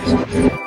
Thank you.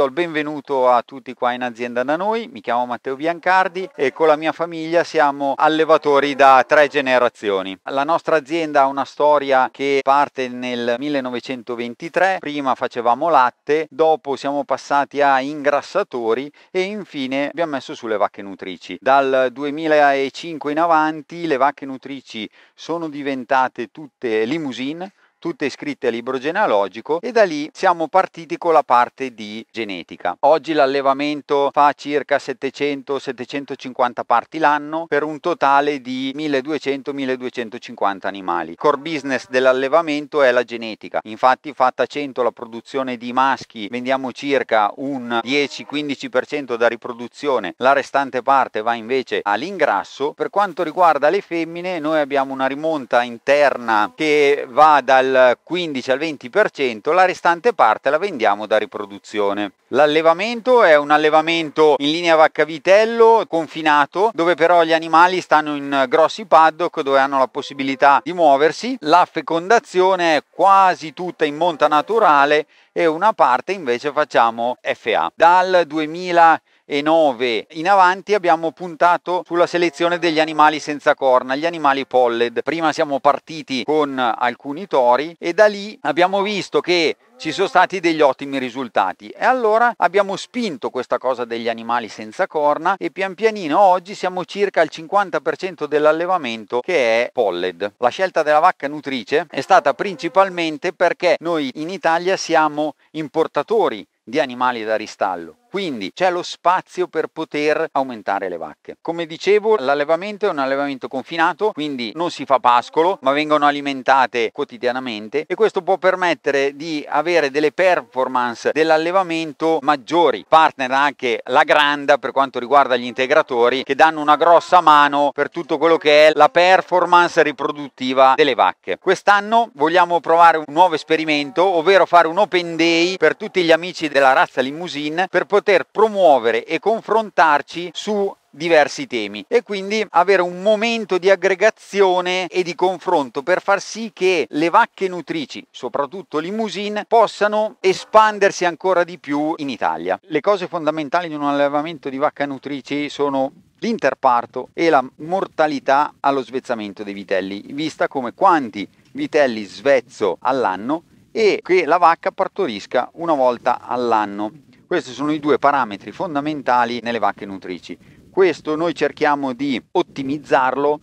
Do il benvenuto a tutti qua in azienda da noi, mi chiamo Matteo Biancardi e con la mia famiglia siamo allevatori da tre generazioni. La nostra azienda ha una storia che parte nel 1923, prima facevamo latte, dopo siamo passati a ingrassatori e infine abbiamo messo sulle vacche nutrici. Dal 2005 in avanti le vacche nutrici sono diventate tutte limousine tutte iscritte al libro genealogico e da lì siamo partiti con la parte di genetica. Oggi l'allevamento fa circa 700-750 parti l'anno per un totale di 1200-1250 animali. Il core business dell'allevamento è la genetica, infatti fatta 100 la produzione di maschi vendiamo circa un 10-15% da riproduzione, la restante parte va invece all'ingrasso. Per quanto riguarda le femmine noi abbiamo una rimonta interna che va dal del 15 al 20%, la restante parte la vendiamo da riproduzione. L'allevamento è un allevamento in linea vacca vitello confinato dove però gli animali stanno in grossi paddock dove hanno la possibilità di muoversi. La fecondazione è quasi tutta in monta naturale e una parte invece facciamo FA. Dal 2000 e 9 in avanti abbiamo puntato sulla selezione degli animali senza corna, gli animali polled. Prima siamo partiti con alcuni tori e da lì abbiamo visto che ci sono stati degli ottimi risultati e allora abbiamo spinto questa cosa degli animali senza corna e pian pianino oggi siamo circa al 50% dell'allevamento che è polled. La scelta della vacca nutrice è stata principalmente perché noi in Italia siamo importatori di animali da ristallo quindi c'è lo spazio per poter aumentare le vacche. Come dicevo, l'allevamento è un allevamento confinato, quindi non si fa pascolo, ma vengono alimentate quotidianamente e questo può permettere di avere delle performance dell'allevamento maggiori. Partner anche la Granda per quanto riguarda gli integratori che danno una grossa mano per tutto quello che è la performance riproduttiva delle vacche. Quest'anno vogliamo provare un nuovo esperimento, ovvero fare un open day per tutti gli amici della razza limousine per poter poter promuovere e confrontarci su diversi temi e quindi avere un momento di aggregazione e di confronto per far sì che le vacche nutrici, soprattutto limousine, possano espandersi ancora di più in Italia. Le cose fondamentali di un allevamento di vacca nutrici sono l'interparto e la mortalità allo svezzamento dei vitelli, vista come quanti vitelli svezzo all'anno e che la vacca partorisca una volta all'anno. Questi sono i due parametri fondamentali nelle vacche nutrici. Questo noi cerchiamo di ottimizzarlo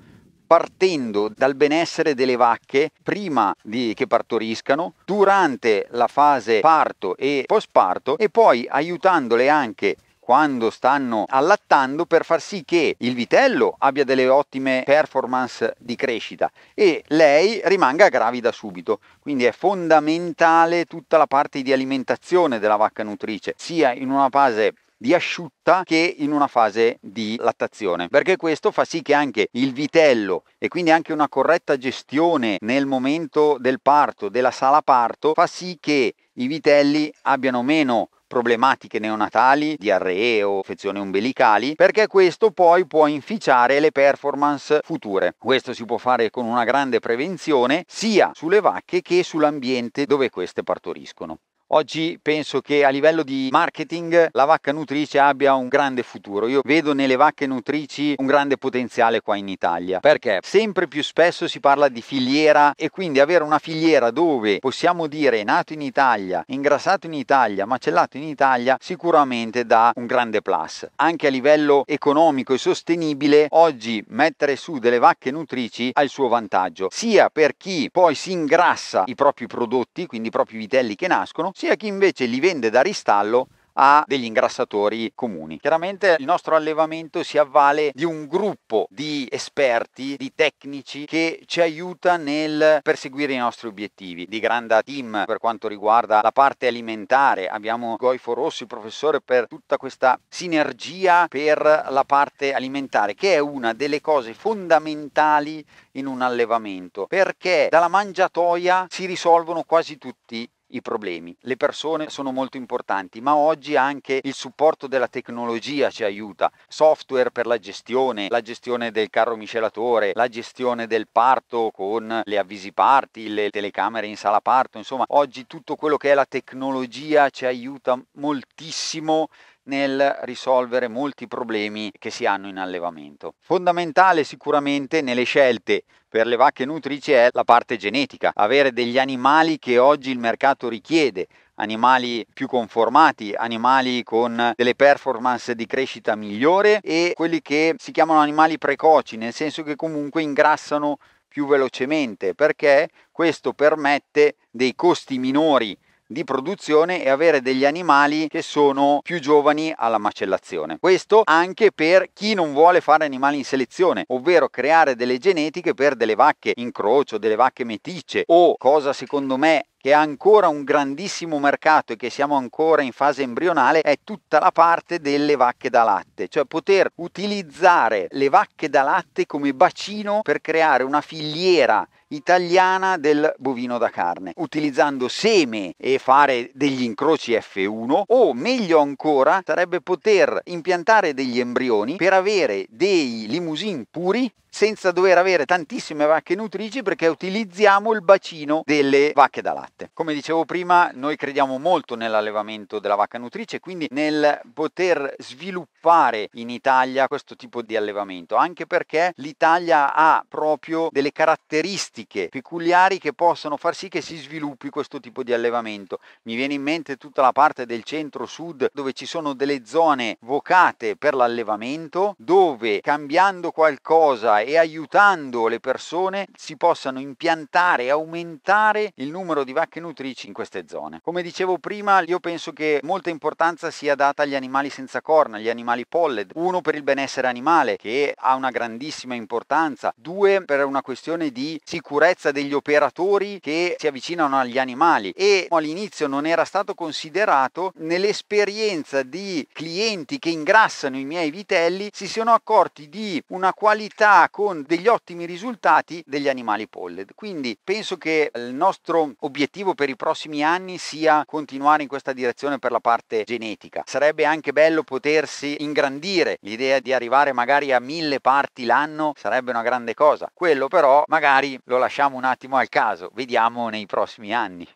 partendo dal benessere delle vacche prima di, che partoriscano, durante la fase parto e post parto e poi aiutandole anche quando stanno allattando per far sì che il vitello abbia delle ottime performance di crescita e lei rimanga gravida subito. Quindi è fondamentale tutta la parte di alimentazione della vacca nutrice, sia in una fase di asciutta che in una fase di lattazione perché questo fa sì che anche il vitello e quindi anche una corretta gestione nel momento del parto della sala parto fa sì che i vitelli abbiano meno problematiche neonatali, diarree o infezioni umbilicali, perché questo poi può inficiare le performance future. Questo si può fare con una grande prevenzione sia sulle vacche che sull'ambiente dove queste partoriscono. Oggi penso che a livello di marketing la vacca nutrice abbia un grande futuro. Io vedo nelle vacche nutrici un grande potenziale qua in Italia perché sempre più spesso si parla di filiera e quindi avere una filiera dove possiamo dire nato in Italia, ingrassato in Italia, macellato in Italia sicuramente dà un grande plus. Anche a livello economico e sostenibile oggi mettere su delle vacche nutrici ha il suo vantaggio sia per chi poi si ingrassa i propri prodotti, quindi i propri vitelli che nascono, sia chi invece li vende da ristallo a degli ingrassatori comuni. Chiaramente il nostro allevamento si avvale di un gruppo di esperti, di tecnici che ci aiuta nel perseguire i nostri obiettivi. Di grande team per quanto riguarda la parte alimentare, abbiamo Goifo Rossi, professore, per tutta questa sinergia per la parte alimentare, che è una delle cose fondamentali in un allevamento, perché dalla mangiatoia si risolvono quasi tutti i problemi. Le persone sono molto importanti, ma oggi anche il supporto della tecnologia ci aiuta. Software per la gestione, la gestione del carro miscelatore, la gestione del parto con le avvisi parti, le telecamere in sala parto, insomma, oggi tutto quello che è la tecnologia ci aiuta moltissimo nel risolvere molti problemi che si hanno in allevamento. Fondamentale sicuramente nelle scelte per le vacche nutrici è la parte genetica, avere degli animali che oggi il mercato richiede, animali più conformati, animali con delle performance di crescita migliore e quelli che si chiamano animali precoci, nel senso che comunque ingrassano più velocemente perché questo permette dei costi minori di produzione e avere degli animali che sono più giovani alla macellazione. Questo anche per chi non vuole fare animali in selezione, ovvero creare delle genetiche per delle vacche in crocio, delle vacche meticce o cosa secondo me che ha ancora un grandissimo mercato e che siamo ancora in fase embrionale è tutta la parte delle vacche da latte, cioè poter utilizzare le vacche da latte come bacino per creare una filiera italiana del bovino da carne, utilizzando seme e fare degli incroci F1 o meglio ancora sarebbe poter impiantare degli embrioni per avere dei limousine puri senza dover avere tantissime vacche nutrici perché utilizziamo il bacino delle vacche da latte. Come dicevo prima, noi crediamo molto nell'allevamento della vacca nutrice, quindi nel poter sviluppare in Italia questo tipo di allevamento, anche perché l'Italia ha proprio delle caratteristiche tattiche peculiari che possono far sì che si sviluppi questo tipo di allevamento. Mi viene in mente tutta la parte del centro-sud dove ci sono delle zone vocate per l'allevamento, dove cambiando qualcosa e aiutando le persone si possano impiantare e aumentare il numero di vacche nutrici in queste zone. Come dicevo prima, io penso che molta importanza sia data agli animali senza corna, gli animali polled. Uno per il benessere animale, che ha una grandissima importanza. Due per una questione di sicurezza sicurezza degli operatori che si avvicinano agli animali e all'inizio non era stato considerato nell'esperienza di clienti che ingrassano i miei vitelli si sono accorti di una qualità con degli ottimi risultati degli animali polled. Quindi penso che il nostro obiettivo per i prossimi anni sia continuare in questa direzione per la parte genetica. Sarebbe anche bello potersi ingrandire, l'idea di arrivare magari a mille parti l'anno sarebbe una grande cosa. Quello però magari lo lasciamo un attimo al caso, vediamo nei prossimi anni.